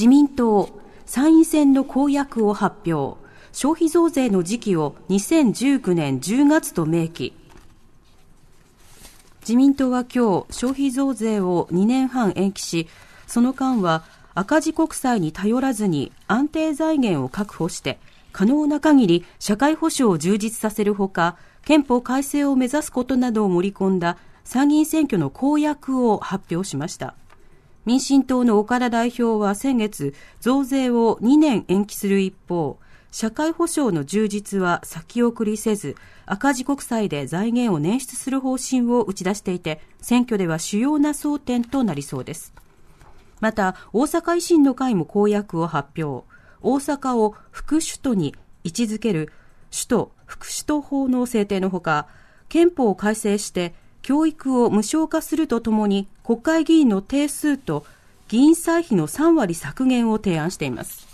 自民党、参院選の公約を発表、消費増税の時期を2019年10月と明記。自民党は今日、消費増税を2年半延期し、その間は赤字国債に頼らずに安定財源を確保して、可能な限り社会保障を充実させるほか、憲法改正を目指すことなどを盛り込んだ参議院選挙の公約を発表しました。民進党の岡田代表は先月、増税を2年延期する一方、社会保障の充実は先送りせず、赤字国債で財源を捻出する方針を打ち出していて、選挙では主要な争点となりそうです。また、大阪維新の会も公約を発表。大阪を副首都に位置づける首都副首都法の制定のほか、憲法を改正して、教育を無償化するとともに国会議員の定数と議員歳費の3割削減を提案しています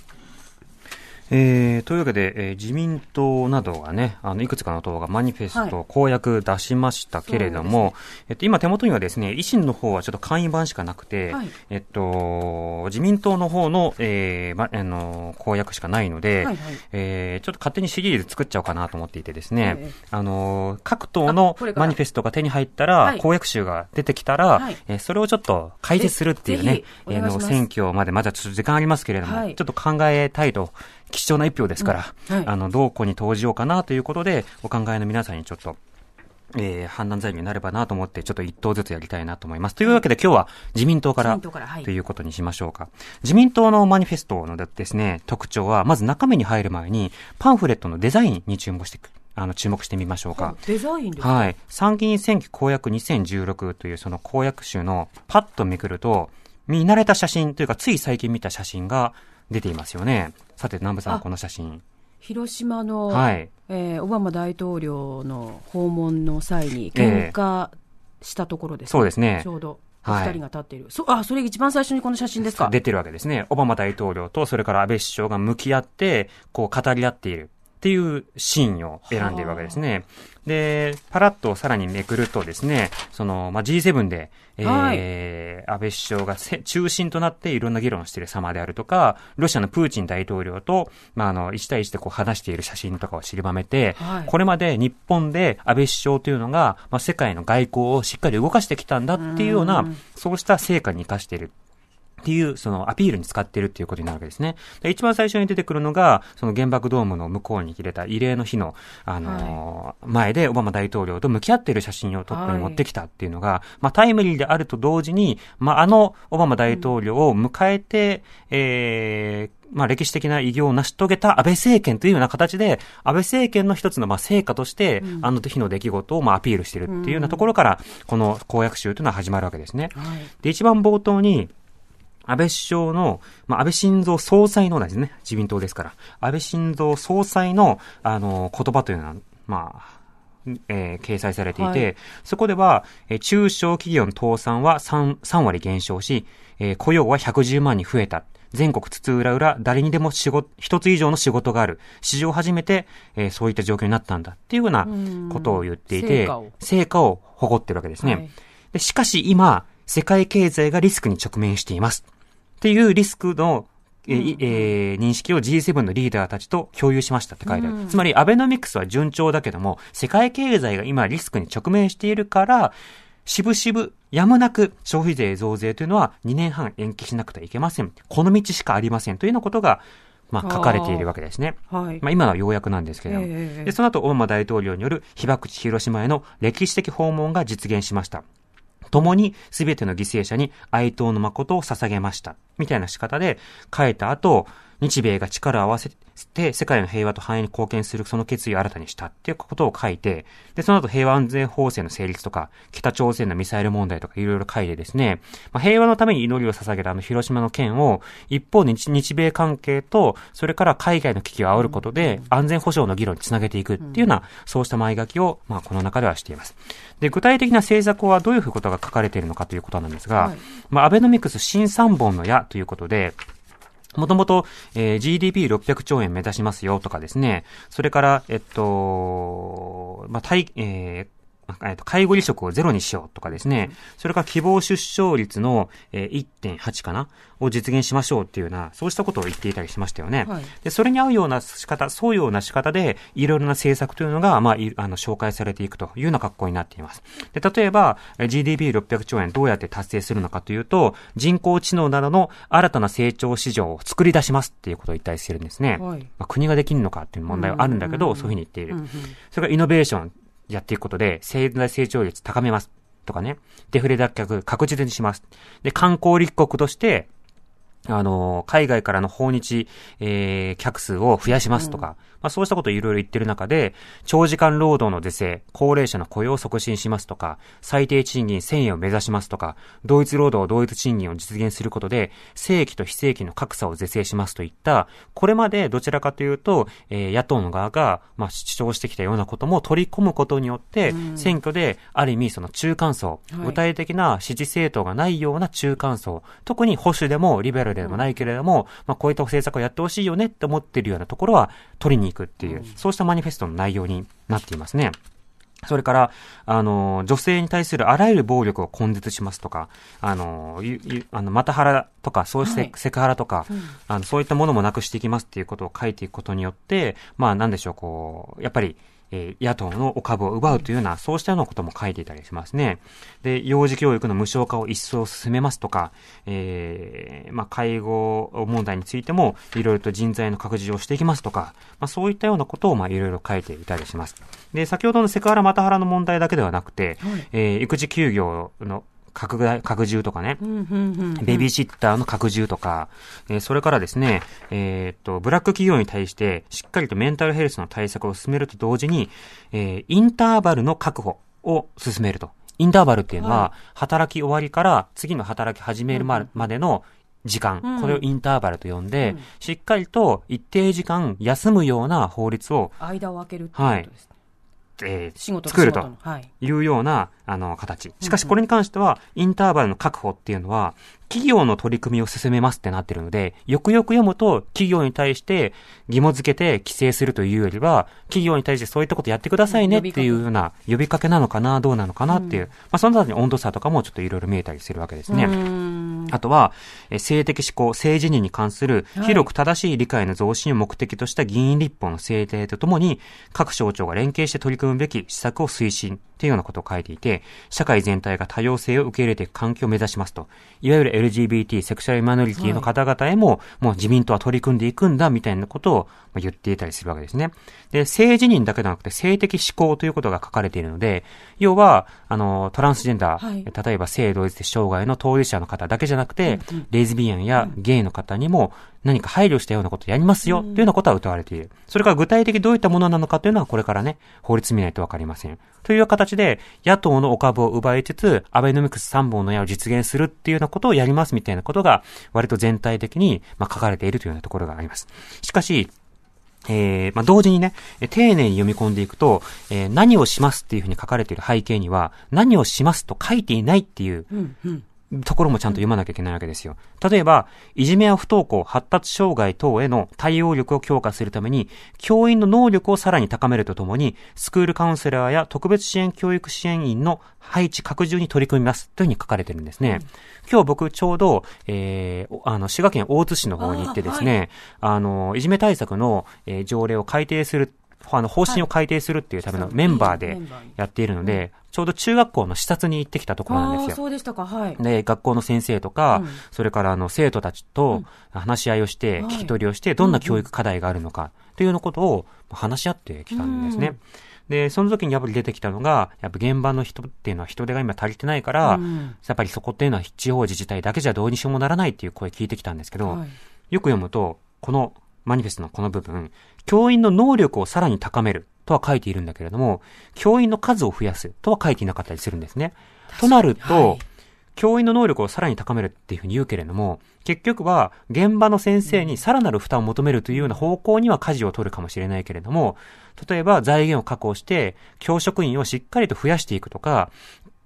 えー、というわけで、えー、自民党などがね、あの、いくつかの党がマニフェスト、はい、公約出しましたけれども、ね、えっと、今手元にはですね、維新の方はちょっと簡易版しかなくて、はい、えっと、自民党の方の、えー、ま、あの、公約しかないので、はいはい、えー、ちょっと勝手にシリーズ作っちゃおうかなと思っていてですね、あの、各党のマニフェストが手に入ったら、ら公約集が出てきたら、はい、えー、それをちょっと開示するっていうね、えー、の、選挙までまだちょっと時間ありますけれども、ちょっと考えたいと、貴重な一票ですから、うんはい、あの、どこに投じようかなということで、お考えの皆さんにちょっと、えー、判断材料になればなと思って、ちょっと一党ずつやりたいなと思います。というわけで今日は自民党から、はい、ということにしましょうか。自民党のマニフェストのですね、特徴は、まず中身に入る前に、パンフレットのデザインに注目していく。あの、注目してみましょうか。デザインですはい。参議院選挙公約2016というその公約集のパッとめくると、見慣れた写真というか、つい最近見た写真が、出ていますよね。さて、南部さん、この写真。広島の、はい、えー、オバマ大統領の訪問の際に喧嘩したところです、ねえー、そうですね。ちょうど。は人が立っている、そあそれ一番最初にこの写真ですか出てるわけですね、オバマ大統領とそれから安倍首相が向き合って、こう語り合っている、っていうシーンを選んでいるわけですね。で、パラッとさらにめくるとですね、その、まあ、G7 で、はい、え安倍首相が中心となっていろんな議論をしている様であるとか、ロシアのプーチン大統領と、まあ、あの、1対1でこう話している写真とかを散りばめて、はい、これまで日本で安倍首相というのが、まあ、世界の外交をしっかり動かしてきたんだっていうような、うそうした成果に生かしているっていう、そのアピールに使ってるっていうことになるわけですね。で一番最初に出てくるのが、その原爆ドームの向こうに切れた慰霊の日の、あのーはい、前でオバマ大統領と向き合っている写真をトップに持ってきたっていうのが、はい、まあタイムリーであると同時に、まああのオバマ大統領を迎えて、うん、えー、まあ、歴史的な偉業を成し遂げた安倍政権というような形で、安倍政権の一つのまあ成果として、あの日の出来事をまあアピールしているっていうようなところから、この公約集というのは始まるわけですね。で、一番冒頭に、安倍首相の、まあ、安倍晋三総裁のですね、自民党ですから、安倍晋三総裁の、あの、言葉というのは、まあ、えー、掲載されていて、はい、そこでは、えー、中小企業の倒産は 3, 3割減少し、えー、雇用は110万に増えた。全国津々浦々、誰にでも仕事、一つ以上の仕事がある。史上初めて、えー、そういった状況になったんだ。っていうようなことを言っていて、成果を誇ってるわけですね。はい、でしかし今、世界経済がリスクに直面しています。っていうリスクの、えー、えー、認識を G7 のリーダーたちと共有しましたって書いてある。うん、つまり、アベノミクスは順調だけども、世界経済が今リスクに直面しているから、しぶしぶ、やむなく消費税増税というのは2年半延期しなくてはいけません。この道しかありませんというようなことが、まあ、書かれているわけですね。はい、まあ、今はようやくなんですけどえー、でその後、オバマ大統領による被爆地広島への歴史的訪問が実現しました。共に全ての犠牲者に哀悼の誠を捧げました。みたいな仕方で書いた後、日米が力を合わせて世界の平和と繁栄に貢献するその決意を新たにしたっていうことを書いて、で、その後平和安全法制の成立とか、北朝鮮のミサイル問題とかいろいろ書いてですね、まあ、平和のために祈りを捧げたあの広島の件を、一方で日米関係と、それから海外の危機を煽ることで安全保障の議論につなげていくっていうような、そうした前書きを、まあ、この中ではしています。で、具体的な政策はどういうことが書かれているのかということなんですが、はい、まあ、アベノミクス新三本の矢ということで、もともと、えー、GDP600 兆円目指しますよとかですね、それから、えっと、まあ、対、えー、えっと、介護離職をゼロにしようとかですね、それから希望出生率の1.8かなを実現しましょうっていうような、そうしたことを言っていたりしましたよね。はい、で、それに合うような仕方、そういうような仕方で、いろいろな政策というのが、まあ、あの、紹介されていくというような格好になっています。で、例えば、GDP600 兆円どうやって達成するのかというと、人工知能などの新たな成長市場を作り出しますっていうことを言ったりするんですね。はい、まあ、国ができるのかっていう問題はあるんだけど、そういうふうに言っている。それからイノベーション、やっていくことで、生済成長率高めます。とかね。デフレ脱却確実にします。で、観光立国として、あの、海外からの訪日、えー、客数を増やしますとか、うん、まあそうしたことをいろいろ言ってる中で、長時間労働の是正、高齢者の雇用を促進しますとか、最低賃金1000円を目指しますとか、同一労働同一賃金を実現することで、正規と非正規の格差を是正しますといった、これまでどちらかというと、えー、野党の側が、まあ主張してきたようなことも取り込むことによって、うん、選挙で、ある意味その中間層、はい、具体的な支持政党がないような中間層、特に保守でもリベラルでもないけれども、まあ、こういった政策をやってほしいよねって思ってるようなところは取りに行くっていう、そうしたマニフェストの内容になっていますね。それから、あの、女性に対するあらゆる暴力を根絶しますとか、あの、ゆゆあのマタとか、そうしてセクハラとか、はいうん、あのそういったものもなくしていきますっていうことを書いていくことによって、まあ、なんでしょう、こう、やっぱり、えー、野党のお株を奪うというような、そうしたようなことも書いていたりしますね。で、幼児教育の無償化を一層進めますとか、えー、まあ、介護問題についても、いろいろと人材の拡充をしていきますとか、まあ、そういったようなことを、まあ、いろいろ書いていたりします。で、先ほどのセクハラ、マタハラの問題だけではなくて、はい、えー、育児休業の拡大、拡充とかね、ベビーシッターの拡充とか、えー、それからですね、えー、っと、ブラック企業に対してしっかりとメンタルヘルスの対策を進めると同時に、えー、インターバルの確保を進めると。インターバルっていうのは、働き終わりから次の働き始めるまでの時間、うん、これをインターバルと呼んで、うん、しっかりと一定時間休むような法律を。間を空けるってことですね。はいえー、作るというような、あの、形。しかしこれに関しては、インターバルの確保っていうのは、企業の取り組みを進めますってなってるので、よくよく読むと、企業に対して義務付けて規制するというよりは、企業に対してそういったことやってくださいねっていうような呼びかけなのかな、どうなのかなっていう、うん、まあその中に温度差とかもちょっといろいろ見えたりするわけですね。あとは、性的指向、性自認に関する広く正しい理解の増進を目的とした議員立法の制定とともに、各省庁が連携して取り組むべき施策を推進っていうようなことを書いていて、社会全体が多様性を受け入れていく環境を目指しますと。いわゆる LGBT、セクシャルマノリティの方々へも、もう自民党は取り組んでいくんだ、みたいなことを言っていたりするわけですね。で、性自認だけではなくて、性的指向ということが書かれているので、要は、あの、トランスジェンダー、はい、例えば性同一性障害の当事者の方だけじゃなくて、レズビアンやゲイの方にも、何か配慮したようなことやりますよ、というようなことは謳われている。それから具体的どういったものなのかというのはこれからね、法律見ないとわかりません。という形で、野党のお株を奪いつつ、アベノミクス3本の矢を実現するっていうようなことをやりますみたいなことが、割と全体的に、ま書かれているというようなところがあります。しかし、えー、まあ、同時にね、丁寧に読み込んでいくと、えー、何をしますっていうふうに書かれている背景には、何をしますと書いていないっていう、うんうんところもちゃんと読まなきゃいけないわけですよ。例えば、いじめや不登校、発達障害等への対応力を強化するために、教員の能力をさらに高めるとともに、スクールカウンセラーや特別支援教育支援員の配置拡充に取り組みます。というふうに書かれてるんですね。うん、今日僕ちょうど、えー、あの、滋賀県大津市の方に行ってですね、あはい、あの、いじめ対策の、えー、条例を改定するあの方針を改定するっていうためのメンバーでやっているので、ちょうど中学校の視察に行ってきたところなんですよ。そうでしたか、はい。で、学校の先生とか、それからあの生徒たちと話し合いをして、聞き取りをして、どんな教育課題があるのか、というようなことを話し合ってきたんですね。で、その時にやっぱり出てきたのが、やっぱ現場の人っていうのは人手が今足りてないから、やっぱりそこっていうのは地方自治体だけじゃどうにしようもならないっていう声聞いてきたんですけど、よく読むと、このマニフェストのこの部分、教員の能力をさらに高めるとは書いているんだけれども、教員の数を増やすとは書いていなかったりするんですね。となると、はい、教員の能力をさらに高めるっていうふうに言うけれども、結局は現場の先生にさらなる負担を求めるというような方向には舵を取るかもしれないけれども、例えば財源を確保して、教職員をしっかりと増やしていくとか、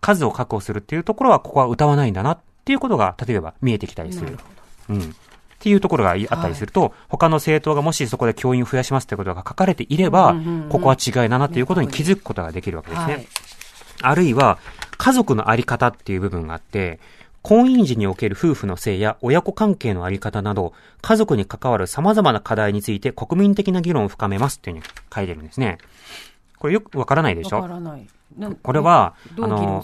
数を確保するっていうところは、ここは歌わないんだなっていうことが、例えば見えてきたりする。るうん。っていうところがあったりすると、はい、他の政党がもしそこで教員を増やしますということが書かれていれば、うんうんうん、ここは違いだなということに気づくことができるわけですね。はい、あるいは、家族のあり方っていう部分があって、婚姻時における夫婦の性や親子関係のあり方など、家族に関わる様々な課題について国民的な議論を深めますっていうふうに書いてるんですね。これよくわからないでしょわからない。これは、あの、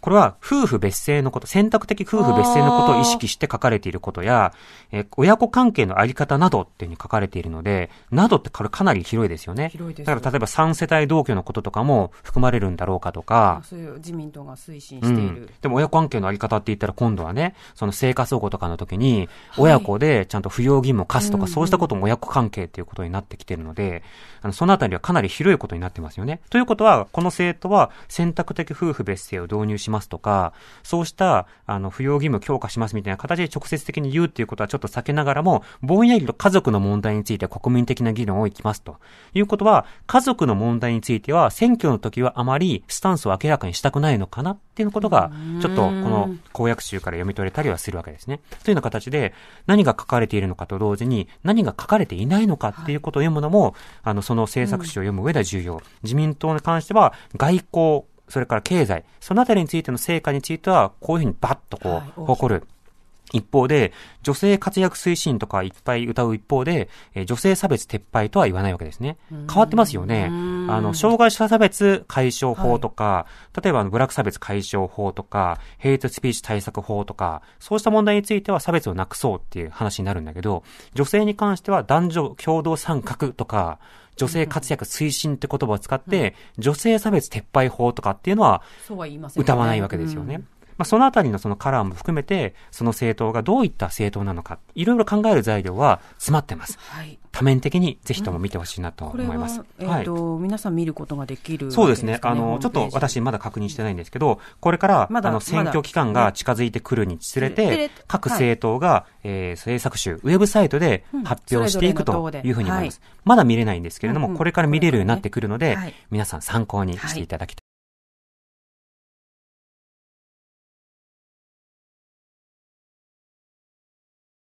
これは夫婦別姓のこと、選択的夫婦別姓のことを意識して書かれていることや、え親子関係のあり方などっていうふうに書かれているので、などってこれかなり広いですよね。広いです、ね。だから例えば3世帯同居のこととかも含まれるんだろうかとか。そういう自民党が推進している。うん、でも親子関係のあり方って言ったら今度はね、その生活保護とかの時に、親子でちゃんと扶養義務を課すとか、はい、そうしたことも親子関係っていうことになってきてるので、あのそのあたりはかなり広いことになってますよね。ということは、この政党は選択的夫婦別姓を導入しますとか、そうした、あの、扶養義務強化しますみたいな形で直接的に言うっていうことはちょっと避けながらも、ぼんやりと家族の問題について国民的な議論をいきますと。いうことは、家族の問題については、選挙の時はあまりスタンスを明らかにしたくないのかなっていうことが、ちょっとこの公約集から読み取れたりはするわけですね。というような形で、何が書かれているのかと同時に、何が書かれていないのかっていうことを読むのも、あの、その政策史を読む上では重要。自民党に関しては、外康、それから経済、そのあたりについての成果については、こういうふうにバッとこう、誇る。はい一方で、女性活躍推進とかいっぱい歌う一方で、え女性差別撤廃とは言わないわけですね。変わってますよね。あの、障害者差別解消法とか、はい、例えばあの、ブラック差別解消法とか、ヘイトスピーチ対策法とか、そうした問題については差別をなくそうっていう話になるんだけど、女性に関しては男女共同参画とか、女性活躍推進って言葉を使って、女性差別撤廃法とかっていうのは、そうは言いま歌わないわけですよね。まあ、そのあたりのそのカラーも含めて、その政党がどういった政党なのか、いろいろ考える材料は詰まってます。はい、多面的にぜひとも見てほしいなと思います。うん、はえっ、ー、と、はい、皆さん見ることができる、ね、そうですね。あの、ちょっと私まだ確認してないんですけど、これから、ま、あの、選挙期間が近づいてくるにつれて、各政党が、はい、えー、政策集、ウェブサイトで発表していくというふうに思います。うん、れれまだ見れないんですけれども、うんうん、これから見れるようになってくるので、皆さん参考にしていただき